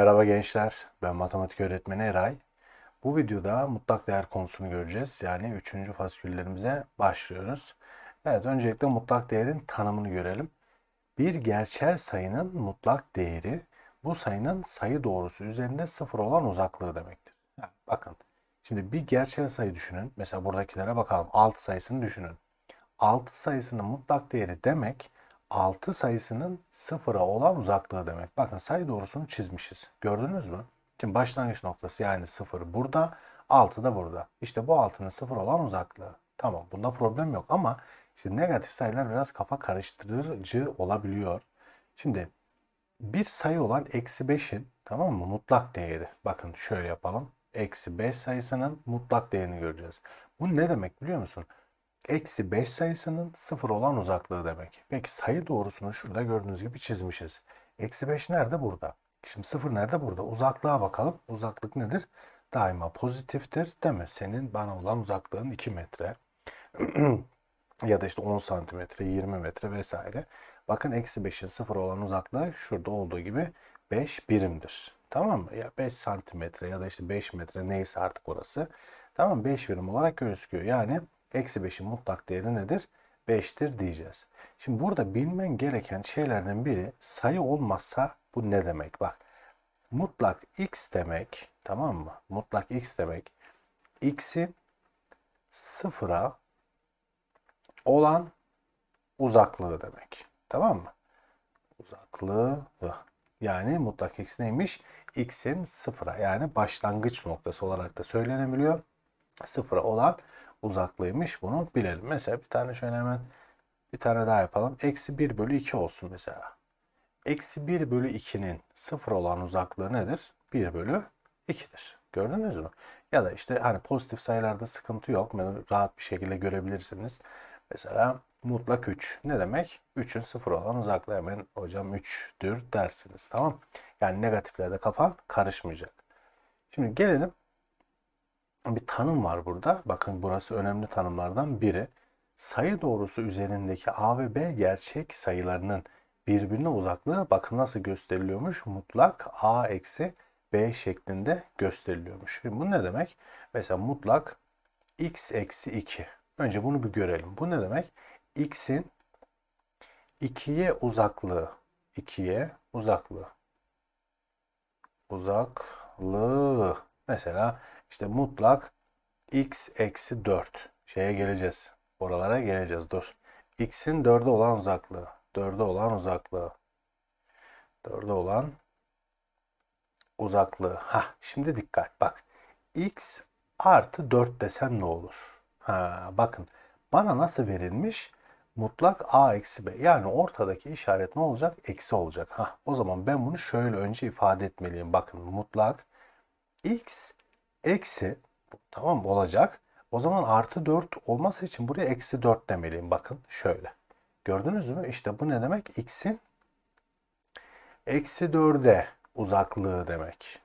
Merhaba gençler, ben matematik öğretmeni Eray. Bu videoda mutlak değer konusunu göreceğiz. Yani üçüncü fasküllerimize başlıyoruz. Evet, öncelikle mutlak değerin tanımını görelim. Bir gerçel sayının mutlak değeri, bu sayının sayı doğrusu üzerinde sıfır olan uzaklığı demektir. bakın, şimdi bir gerçel sayı düşünün. Mesela buradakilere bakalım, 6 sayısını düşünün. 6 sayısının mutlak değeri demek 6 sayısının sıfıra olan uzaklığı demek. Bakın sayı doğrusunu çizmişiz. Gördünüz mü? Şimdi başlangıç noktası yani 0 burada, 6 da burada. İşte bu 6'nın 0 olan uzaklığı. Tamam bunda problem yok ama işte negatif sayılar biraz kafa karıştırıcı olabiliyor. Şimdi bir sayı olan eksi 5'in tamam mı mutlak değeri. Bakın şöyle yapalım. Eksi 5 sayısının mutlak değerini göreceğiz. Bu ne demek biliyor musun? eksi 5 sayısının 0 olan uzaklığı demek. Peki sayı doğrusunu şurada gördüğünüz gibi çizmişiz. Eksi 5 nerede? Burada. Şimdi 0 nerede? Burada. Uzaklığa bakalım. Uzaklık nedir? Daima pozitiftir değil mi? Senin bana olan uzaklığın 2 metre. ya da işte 10 santimetre, 20 metre vesaire. Bakın eksi 5'in 0 olan uzaklığı şurada olduğu gibi 5 birimdir. Tamam mı? Ya 5 santimetre ya da işte 5 metre neyse artık orası. Tamam 5 birim olarak gözüküyor. Yani Eksi 5'in mutlak değeri nedir? 5'tir diyeceğiz. Şimdi burada bilmen gereken şeylerden biri sayı olmazsa bu ne demek? Bak mutlak x demek tamam mı? Mutlak x demek x'in sıfıra olan uzaklığı demek. Tamam mı? Uzaklığı yani mutlak x neymiş? x'in sıfıra yani başlangıç noktası olarak da söylenebiliyor. Sıfıra olan uzaklığıymış bunu bilelim. Mesela bir tane şöyle hemen bir tane daha yapalım. Eksi 1 bölü 2 olsun mesela. Eksi 1 bölü 2'nin sıfır olan uzaklığı nedir? 1 bölü 2'dir. Gördünüz mü? Ya da işte hani pozitif sayılarda sıkıntı yok. Yani rahat bir şekilde görebilirsiniz. Mesela mutlak 3. Ne demek? 3'ün 0 olan uzaklığı hemen hocam 3'tür dersiniz. Tamam Yani negatiflerde kafan karışmayacak. Şimdi gelelim bir tanım var burada. Bakın burası önemli tanımlardan biri. Sayı doğrusu üzerindeki A ve B gerçek sayılarının birbirine uzaklığı bakın nasıl gösteriliyormuş. Mutlak A eksi B şeklinde gösteriliyormuş. Şimdi bu ne demek? Mesela mutlak x eksi 2. Önce bunu bir görelim. Bu ne demek? x'in 2'ye uzaklığı 2'ye uzaklığı uzaklığı mesela işte mutlak x eksi 4 şeye geleceğiz. Oralara geleceğiz dur. x'in 4'e olan uzaklığı. 4'e olan uzaklığı. 4'e olan uzaklığı. Ha şimdi dikkat bak. x artı 4 desem ne olur? Ha bakın bana nasıl verilmiş? Mutlak a eksi b. Yani ortadaki işaret ne olacak? Eksi olacak. Ha o zaman ben bunu şöyle önce ifade etmeliyim. Bakın mutlak x eksi tamam olacak. O zaman artı 4 olması için buraya eksi 4 demeliyim. Bakın şöyle. Gördünüz mü? İşte bu ne demek? X'in eksi 4'e uzaklığı demek.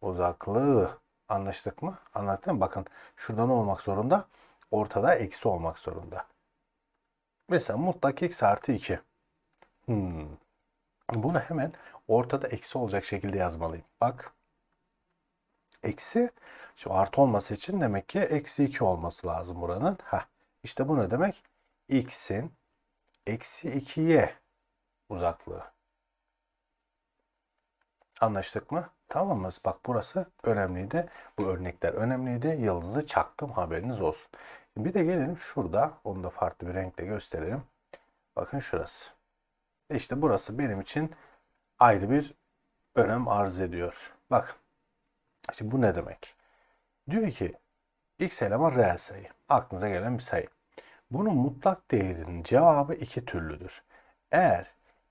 Uzaklığı. Anlaştık mı? Anlattım. Bakın şurada ne olmak zorunda? Ortada eksi olmak zorunda. Mesela mutlak x artı 2. Hmm. Bunu hemen ortada eksi olacak şekilde yazmalıyım. Bak eksi. şu artı olması için demek ki eksi 2 olması lazım buranın. Heh, işte bu ne demek? X'in eksi 2'ye uzaklığı. Anlaştık mı? Tamam mı? Bak burası önemliydi. Bu örnekler önemliydi. Yıldızı çaktım haberiniz olsun. bir de gelelim şurada. Onu da farklı bir renkle gösterelim. Bakın şurası. E işte burası benim için ayrı bir önem arz ediyor. Bakın Şimdi bu ne demek? Diyor ki x eleman reel sayı. Aklınıza gelen bir sayı. Bunun mutlak değerinin cevabı iki türlüdür. Eğer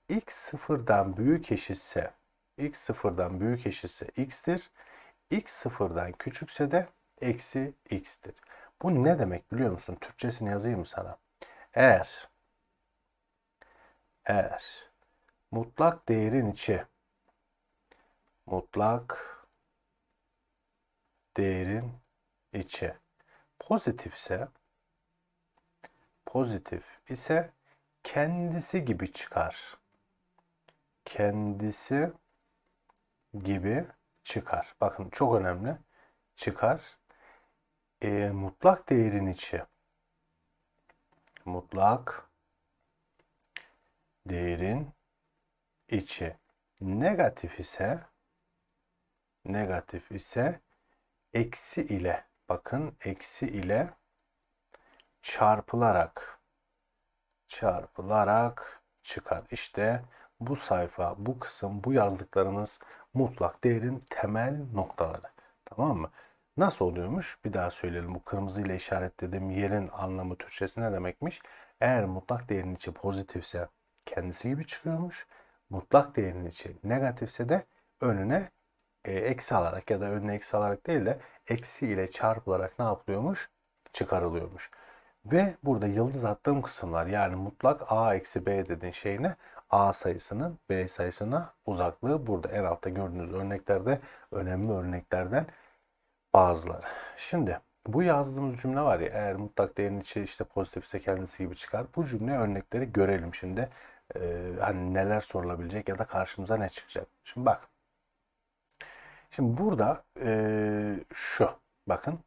x sıfırdan büyük eşitse x sıfırdan büyük eşitse x'tir. x sıfırdan küçükse de eksi x'tir. Bu ne demek biliyor musun? Türkçesini yazayım mı sana. Eğer eğer mutlak değerin içi mutlak değerin içi. Pozitifse pozitif ise kendisi gibi çıkar. Kendisi gibi çıkar. Bakın çok önemli. Çıkar. E, mutlak değerin içi. Mutlak değerin içi. Negatif ise negatif ise eksi ile bakın eksi ile çarpılarak çarpılarak çıkar. İşte bu sayfa, bu kısım, bu yazdıklarımız mutlak değerin temel noktaları. Tamam mı? Nasıl oluyormuş? Bir daha söyleyelim. Bu kırmızı ile işaretlediğim yerin anlamı Türkçesi ne demekmiş? Eğer mutlak değerin içi pozitifse kendisi gibi çıkıyormuş. Mutlak değerin içi negatifse de önüne e, eksi alarak ya da önüne eksi alarak değil de eksi ile çarpılarak ne yapılıyormuş? Çıkarılıyormuş. Ve burada yıldız attığım kısımlar yani mutlak a eksi b dediğin şeyine a sayısının b sayısına uzaklığı burada en altta gördüğünüz örneklerde önemli örneklerden bazıları. Şimdi bu yazdığımız cümle var ya eğer mutlak değerin içi işte pozitifse kendisi gibi çıkar. Bu cümle örnekleri görelim şimdi. Ee, hani neler sorulabilecek ya da karşımıza ne çıkacak. Şimdi bak Şimdi burada e, şu bakın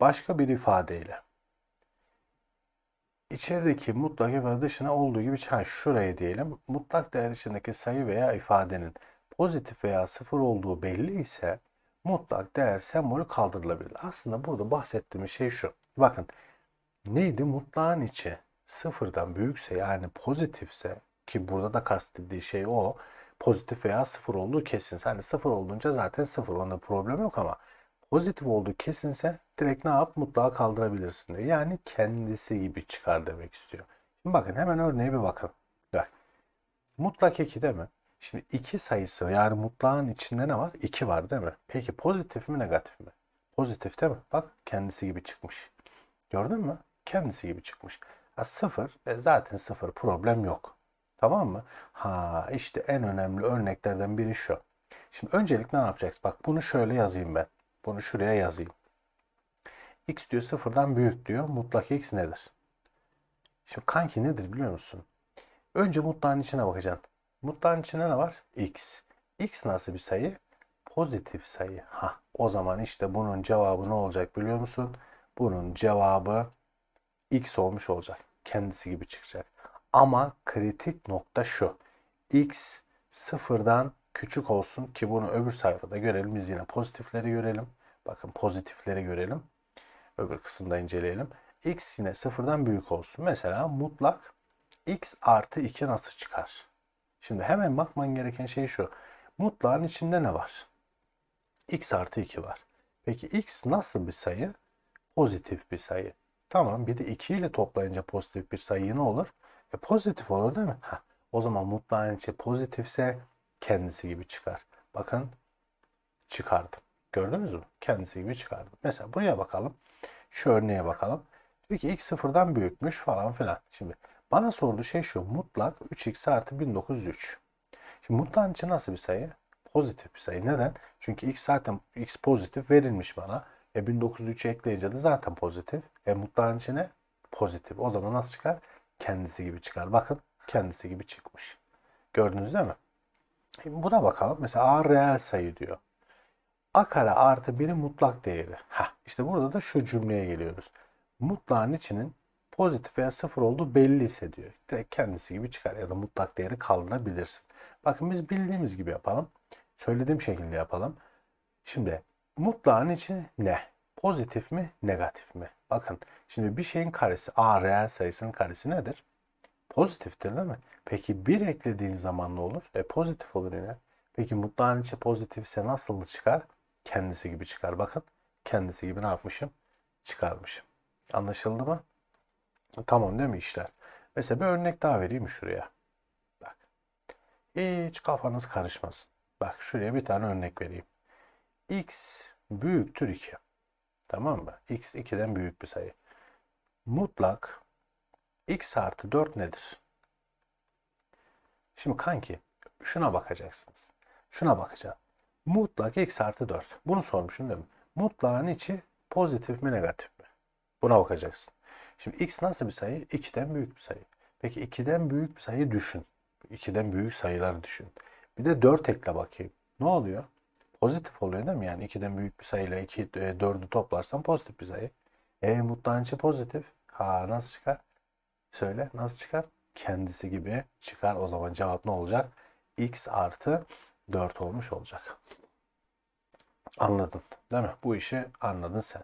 başka bir ifadeyle içerideki mutlak ifade dışına olduğu gibi ha şuraya diyelim mutlak değer içindeki sayı veya ifadenin pozitif veya sıfır olduğu belli ise mutlak değer sembolü kaldırılabilir. Aslında burada bahsettiğim şey şu. Bakın neydi mutlağın içi sıfırdan büyükse yani pozitifse ki burada da kastettiği şey o pozitif veya sıfır olduğu kesinse Hani sıfır olduğunca zaten sıfır. Onda problem yok ama pozitif olduğu kesinse direkt ne yap? Mutlaka kaldırabilirsin diyor. Yani kendisi gibi çıkar demek istiyor. Şimdi bakın hemen örneğe bir bakın. Bak. Mutlak 2 değil mi? Şimdi 2 sayısı yani mutlağın içinde ne var? 2 var değil mi? Peki pozitif mi negatif mi? Pozitif değil mi? Bak kendisi gibi çıkmış. Gördün mü? Kendisi gibi çıkmış. Ha, sıfır e zaten sıfır problem yok. Tamam mı? Ha işte en önemli örneklerden biri şu. Şimdi öncelik ne yapacaksın? Bak bunu şöyle yazayım ben. Bunu şuraya yazayım. X diyor sıfırdan büyük diyor. Mutlak X nedir? Şimdi kanki nedir biliyor musun? Önce mutlağın içine bakacaksın. Mutlağın içine ne var? X. X nasıl bir sayı? Pozitif sayı. Ha, o zaman işte bunun cevabı ne olacak biliyor musun? Bunun cevabı X olmuş olacak. Kendisi gibi çıkacak. Ama kritik nokta şu. X sıfırdan küçük olsun ki bunu öbür sayfada görelim. Biz yine pozitifleri görelim. Bakın pozitifleri görelim. Öbür kısımda inceleyelim. X yine sıfırdan büyük olsun. Mesela mutlak X artı 2 nasıl çıkar? Şimdi hemen bakman gereken şey şu. Mutlağın içinde ne var? X artı 2 var. Peki X nasıl bir sayı? Pozitif bir sayı. Tamam bir de 2 ile toplayınca pozitif bir sayı ne olur? E pozitif olur değil mi? Ha, O zaman mutlu aynı şey pozitifse kendisi gibi çıkar. Bakın çıkardım. Gördünüz mü? Kendisi gibi çıkardım. Mesela buraya bakalım. Şu örneğe bakalım. Diyor ki x sıfırdan büyükmüş falan filan. Şimdi bana sorduğu şey şu. Mutlak 3x artı 1903. Şimdi mutlak için nasıl bir sayı? Pozitif bir sayı. Neden? Çünkü x zaten x pozitif verilmiş bana. E 1903'ü ekleyince de zaten pozitif. E mutlak mutlağın ne? pozitif. O zaman nasıl çıkar? kendisi gibi çıkar. Bakın kendisi gibi çıkmış. Gördünüz değil mi? Şimdi e, buna bakalım. Mesela A reel sayı diyor. A kare artı 1'in mutlak değeri. Ha, işte burada da şu cümleye geliyoruz. Mutlağın içinin pozitif veya sıfır olduğu belli hissediyor. Direkt kendisi gibi çıkar ya da mutlak değeri kaldırabilirsin. Bakın biz bildiğimiz gibi yapalım. Söylediğim şekilde yapalım. Şimdi mutlağın için ne? Pozitif mi, negatif mi? Bakın şimdi bir şeyin karesi a reel sayısının karesi nedir? Pozitiftir değil mi? Peki 1 eklediğin zaman ne olur? E pozitif olur yine. Peki mutlağın içi pozitifse nasıl çıkar? Kendisi gibi çıkar. Bakın kendisi gibi ne yapmışım? Çıkarmışım. Anlaşıldı mı? Tamam değil mi işler? Mesela bir örnek daha vereyim şuraya. Bak. Hiç kafanız karışmasın. Bak şuraya bir tane örnek vereyim. X büyüktür 2. Tamam mı? X 2'den büyük bir sayı. Mutlak X artı 4 nedir? Şimdi kanki şuna bakacaksınız. Şuna bakacağım. Mutlak X artı 4. Bunu sormuşum değil mi? Mutlağın içi pozitif mi negatif mi? Buna bakacaksın. Şimdi X nasıl bir sayı? 2'den büyük bir sayı. Peki 2'den büyük bir sayı düşün. 2'den büyük sayılar düşün. Bir de 4 ekle bakayım. Ne oluyor? Pozitif oluyor değil mi? Yani 2'den büyük bir sayıyla iki 4'ü e, toplarsan pozitif bir sayı. E mutlançı pozitif. Ha nasıl çıkar? Söyle nasıl çıkar? Kendisi gibi çıkar. O zaman cevap ne olacak? X artı 4 olmuş olacak. Anladın değil mi? Bu işi anladın sen.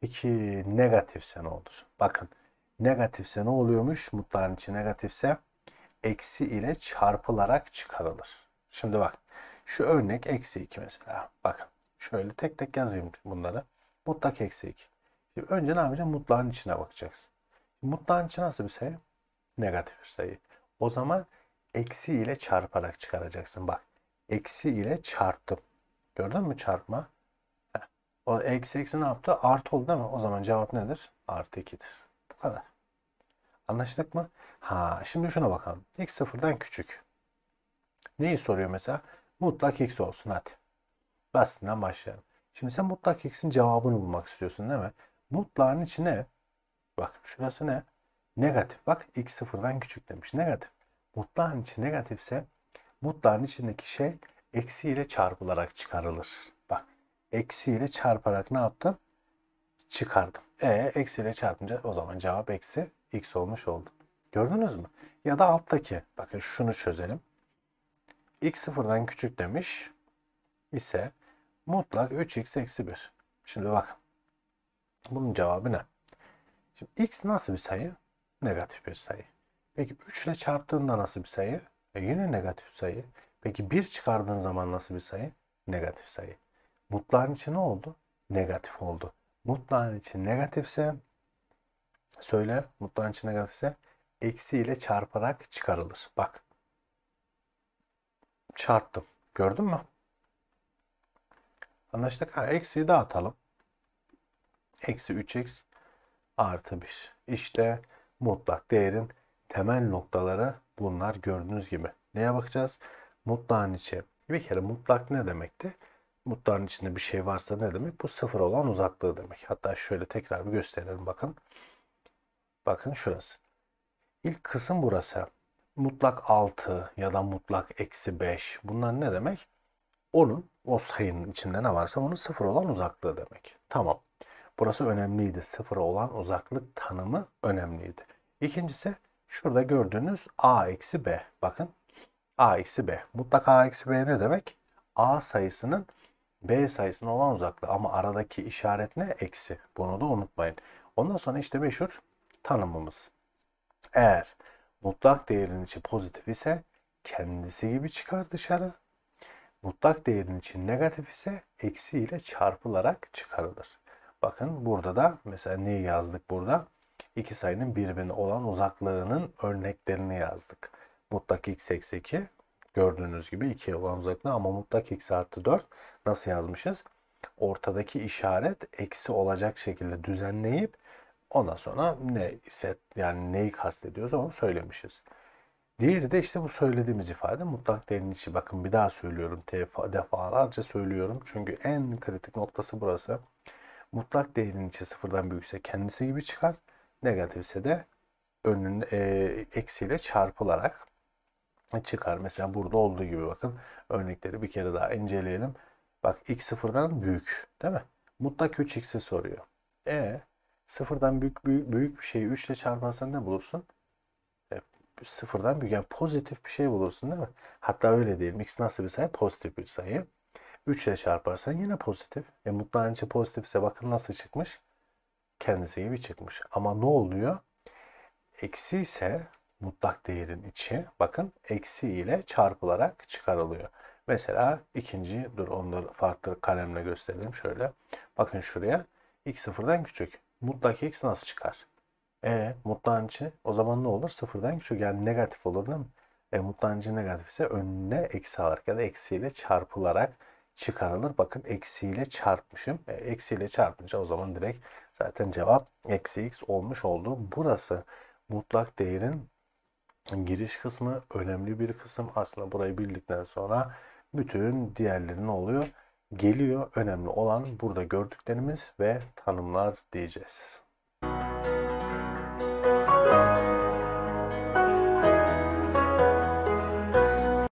Peki negatifse ne olur? Bakın negatifse ne oluyormuş? Mutlağın negatifse eksi ile çarpılarak çıkarılır. Şimdi bak şu örnek eksi 2 mesela. Bakın şöyle tek tek yazayım bunları. Mutlak eksi 2. Şimdi önce ne yapacağım? Mutlağın içine bakacaksın. Mutlağın içi nasıl bir sayı? Negatif bir sayı. O zaman eksi ile çarparak çıkaracaksın. Bak eksi ile çarptım. Gördün mü çarpma? Heh. O eksi eksi ne yaptı? Artı oldu değil mi? O zaman cevap nedir? Artı 2'dir. Bu kadar. Anlaştık mı? Ha şimdi şuna bakalım. X sıfırdan küçük. Neyi soruyor mesela? Mutlak x olsun hadi. Basitinden başlayalım. Şimdi sen mutlak x'in cevabını bulmak istiyorsun değil mi? Mutlağın içine bak şurası ne? Negatif. Bak x sıfırdan küçük demiş. Negatif. Mutlağın içi negatifse mutlağın içindeki şey eksi ile çarpılarak çıkarılır. Bak eksi ile çarparak ne yaptım? Çıkardım. E eksi ile çarpınca o zaman cevap eksi x olmuş oldu. Gördünüz mü? Ya da alttaki. Bakın şunu çözelim x sıfırdan küçük demiş ise mutlak 3x eksi 1. Şimdi bak. Bunun cevabı ne? Şimdi x nasıl bir sayı? Negatif bir sayı. Peki 3 ile çarptığında nasıl bir sayı? E yine negatif sayı. Peki 1 çıkardığın zaman nasıl bir sayı? Negatif sayı. Mutlağın içi ne oldu? Negatif oldu. Mutlağın içi negatifse söyle mutlağın içi negatifse eksi ile çarparak çıkarılır. Bak çarptım. Gördün mü? Anlaştık. Ha, eksiyi dağıtalım. Eksi 3x artı 1. İşte mutlak değerin temel noktaları bunlar gördüğünüz gibi. Neye bakacağız? Mutlağın içi. Bir kere mutlak ne demekti? Mutlağın içinde bir şey varsa ne demek? Bu sıfır olan uzaklığı demek. Hatta şöyle tekrar bir gösterelim bakın. Bakın şurası. İlk kısım burası mutlak 6 ya da mutlak eksi 5 bunlar ne demek? Onun o sayının içinde ne varsa onun sıfır olan uzaklığı demek. Tamam. Burası önemliydi. Sıfır olan uzaklık tanımı önemliydi. İkincisi şurada gördüğünüz a eksi b. Bakın a eksi b. Mutlak a eksi b ne demek? a sayısının b sayısına olan uzaklığı. Ama aradaki işaret ne? Eksi. Bunu da unutmayın. Ondan sonra işte meşhur tanımımız. Eğer Mutlak değerin içi pozitif ise kendisi gibi çıkar dışarı. Mutlak değerin için negatif ise eksi ile çarpılarak çıkarılır. Bakın burada da mesela neyi yazdık burada? İki sayının birbirine olan uzaklığının örneklerini yazdık. Mutlak x eksi 2 gördüğünüz gibi 2'ye olan uzaklığı ama mutlak x artı 4 nasıl yazmışız? Ortadaki işaret eksi olacak şekilde düzenleyip Ondan sonra ne ise yani neyi kastediyoruz onu söylemişiz. Diğeri de işte bu söylediğimiz ifade mutlak değerin içi. Bakın bir daha söylüyorum tefa, defalarca söylüyorum. Çünkü en kritik noktası burası. Mutlak değerin içi sıfırdan büyükse kendisi gibi çıkar. Negatifse de önün e, eksiyle çarpılarak çıkar. Mesela burada olduğu gibi bakın örnekleri bir kere daha inceleyelim. Bak x sıfırdan büyük değil mi? Mutlak 3x'i soruyor. E Sıfırdan büyük, büyük, büyük bir şeyi 3 ile çarparsan ne bulursun? E, sıfırdan büyük yani pozitif bir şey bulursun değil mi? Hatta öyle diyelim. X nasıl bir sayı? Pozitif bir sayı. 3 ile çarparsan yine pozitif. E mutlağın içi pozitifse bakın nasıl çıkmış? Kendisi gibi çıkmış. Ama ne oluyor? Eksi ise mutlak değerin içi bakın eksi ile çarpılarak çıkarılıyor. Mesela ikinci dur onları farklı kalemle gösterelim şöyle. Bakın şuraya x sıfırdan küçük mutlak x nasıl çıkar? E mutlancı. o zaman ne olur? Sıfırdan küçük yani negatif olur değil mi? E mutlancı negatif ise önüne eksi alarak ya da eksiyle çarpılarak çıkarılır. Bakın eksiyle çarpmışım. E, eksiyle çarpınca o zaman direkt zaten cevap eksi x olmuş oldu. Burası mutlak değerin giriş kısmı önemli bir kısım. Aslında burayı bildikten sonra bütün diğerleri ne oluyor? geliyor. Önemli olan burada gördüklerimiz ve tanımlar diyeceğiz.